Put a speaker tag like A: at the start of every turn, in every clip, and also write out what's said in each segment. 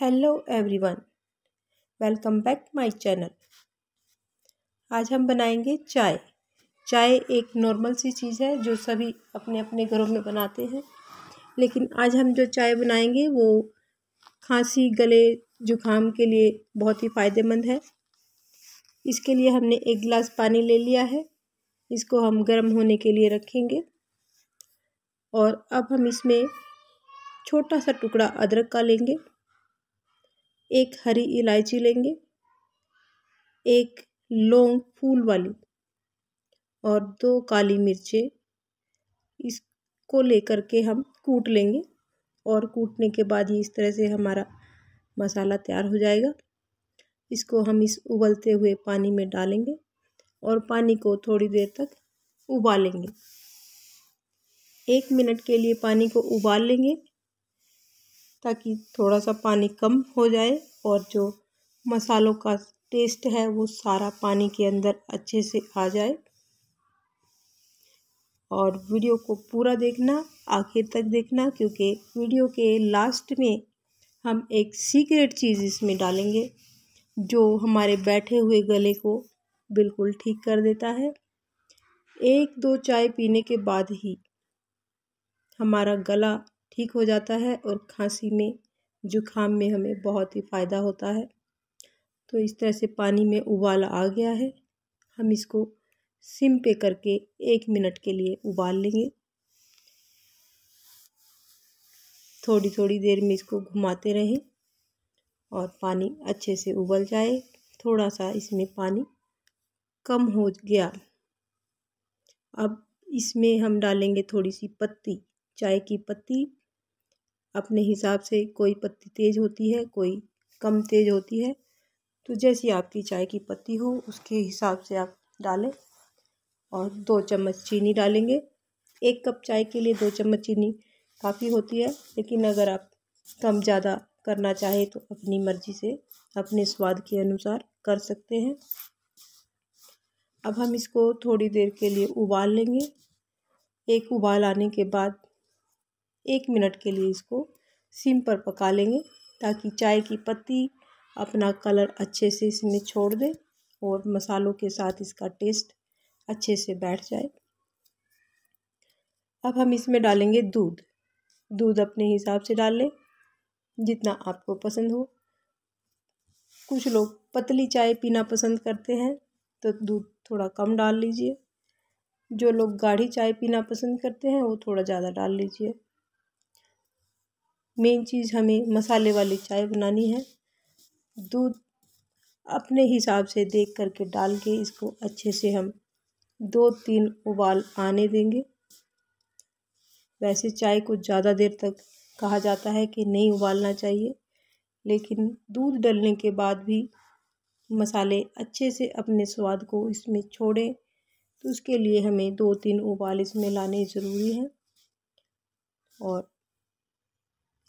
A: hello everyone welcome back my channel आज हम बनाएंगे चाय चाय एक नॉर्मल सी चीज़ है जो सभी अपने अपने घरों में बनाते हैं लेकिन आज हम जो चाय बनाएंगे वो खांसी गले जुखाम के लिए बहुत ही फ़ायदेमंद है इसके लिए हमने एक गिलास पानी ले लिया है इसको हम गर्म होने के लिए रखेंगे और अब हम इसमें छोटा सा टुकड़ा अदरक का लेंगे एक हरी इलायची लेंगे एक लौंग फूल वाली और दो काली मिर्चें इसको लेकर के हम कूट लेंगे और कूटने के बाद ही इस तरह से हमारा मसाला तैयार हो जाएगा इसको हम इस उबलते हुए पानी में डालेंगे और पानी को थोड़ी देर तक उबालेंगे एक मिनट के लिए पानी को उबाल लेंगे ताकि थोड़ा सा पानी कम हो जाए और जो मसालों का टेस्ट है वो सारा पानी के अंदर अच्छे से आ जाए और वीडियो को पूरा देखना आखिर तक देखना क्योंकि वीडियो के लास्ट में हम एक सीक्रेट चीज़ इसमें डालेंगे जो हमारे बैठे हुए गले को बिल्कुल ठीक कर देता है एक दो चाय पीने के बाद ही हमारा गला ठीक हो जाता है और खांसी में जुखाम में हमें बहुत ही फ़ायदा होता है तो इस तरह से पानी में उबाल आ गया है हम इसको सिम पे करके एक मिनट के लिए उबाल लेंगे थोड़ी थोड़ी देर में इसको घुमाते रहें और पानी अच्छे से उबल जाए थोड़ा सा इसमें पानी कम हो गया अब इसमें हम डालेंगे थोड़ी सी पत्ती चाय की पत्ती अपने हिसाब से कोई पत्ती तेज़ होती है कोई कम तेज़ होती है तो जैसी आपकी चाय की पत्ती हो उसके हिसाब से आप डालें और दो चम्मच चीनी डालेंगे एक कप चाय के लिए दो चम्मच चीनी काफ़ी होती है लेकिन अगर आप कम ज़्यादा करना चाहे तो अपनी मर्ज़ी से अपने स्वाद के अनुसार कर सकते हैं अब हम इसको थोड़ी देर के लिए उबाल लेंगे एक उबाल आने के बाद एक मिनट के लिए इसको सिम पर पका लेंगे ताकि चाय की पत्ती अपना कलर अच्छे से इसमें छोड़ दे और मसालों के साथ इसका टेस्ट अच्छे से बैठ जाए अब हम इसमें डालेंगे दूध दूध अपने हिसाब से डाल लें जितना आपको पसंद हो कुछ लोग पतली चाय पीना पसंद करते हैं तो दूध थोड़ा कम डाल लीजिए जो लोग गाढ़ी चाय पीना पसंद करते हैं वो थोड़ा ज़्यादा डाल लीजिए मेन चीज़ हमें मसाले वाली चाय बनानी है दूध अपने हिसाब से देख कर के डाल के इसको अच्छे से हम दो तीन उबाल आने देंगे वैसे चाय को ज़्यादा देर तक कहा जाता है कि नहीं उबालना चाहिए लेकिन दूध डलने के बाद भी मसाले अच्छे से अपने स्वाद को इसमें छोड़ें तो उसके लिए हमें दो तीन उबाल इसमें लाने ज़रूरी हैं और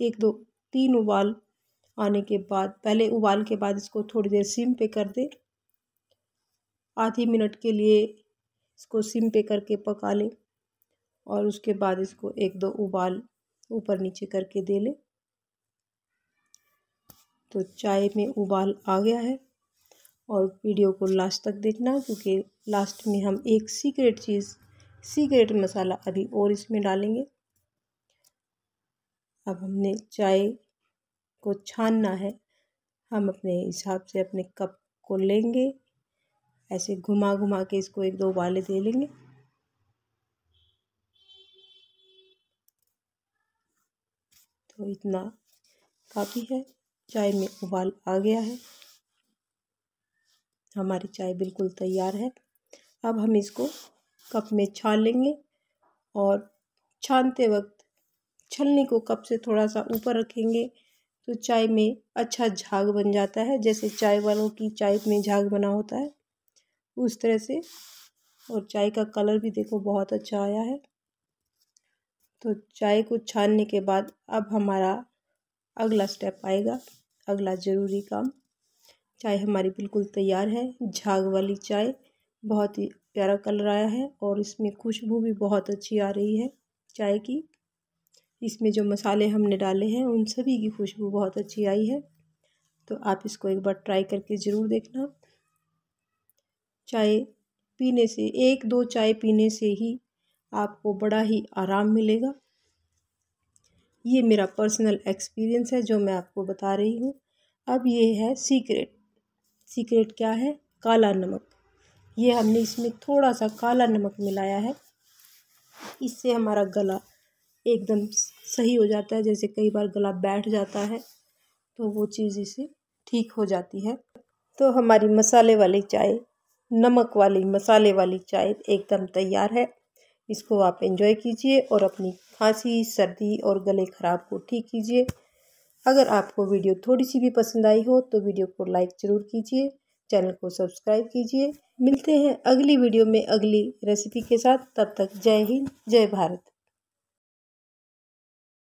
A: एक दो तीन उबाल आने के बाद पहले उबाल के बाद इसको थोड़ी देर सिम पे कर दें आधी मिनट के लिए इसको सिम पे करके पका लें और उसके बाद इसको एक दो उबाल ऊपर नीचे करके दे लें तो चाय में उबाल आ गया है और वीडियो को लास्ट तक देखना क्योंकि लास्ट में हम एक सीक्रेट चीज़ सीक्रेट मसाला अभी और इसमें डालेंगे अब हमने चाय को छानना है हम अपने हिसाब से अपने कप को लेंगे ऐसे घुमा घुमा के इसको एक दो उबाले दे लेंगे तो इतना काफ़ी है चाय में उबाल आ गया है हमारी चाय बिल्कुल तैयार है अब हम इसको कप में छान लेंगे और छानते वक्त छलनी को कप से थोड़ा सा ऊपर रखेंगे तो चाय में अच्छा झाग बन जाता है जैसे चाय वालों की चाय में झाग बना होता है उस तरह से और चाय का कलर भी देखो बहुत अच्छा आया है तो चाय को छानने के बाद अब हमारा अगला स्टेप आएगा अगला ज़रूरी काम चाय हमारी बिल्कुल तैयार है झाग वाली चाय बहुत ही प्यारा कलर आया है और इसमें खुशबू भी बहुत अच्छी आ रही है चाय की इसमें जो मसाले हमने डाले हैं उन सभी की खुशबू बहुत अच्छी आई है तो आप इसको एक बार ट्राई करके ज़रूर देखना चाय पीने से एक दो चाय पीने से ही आपको बड़ा ही आराम मिलेगा ये मेरा पर्सनल एक्सपीरियंस है जो मैं आपको बता रही हूँ अब ये है सीक्रेट सीक्रेट क्या है काला नमक ये हमने इसमें थोड़ा सा काला नमक मिलाया है इससे हमारा गला एकदम सही हो जाता है जैसे कई बार गला बैठ जाता है तो वो चीज़ इसे ठीक हो जाती है तो हमारी मसाले वाली चाय नमक वाली मसाले वाली चाय एकदम तैयार है इसको आप एंजॉय कीजिए और अपनी खांसी सर्दी और गले ख़राब को ठीक कीजिए अगर आपको वीडियो थोड़ी सी भी पसंद आई हो तो वीडियो को लाइक ज़रूर कीजिए चैनल को सब्सक्राइब कीजिए मिलते हैं अगली वीडियो में अगली रेसिपी के साथ तब तक जय हिंद जय भारत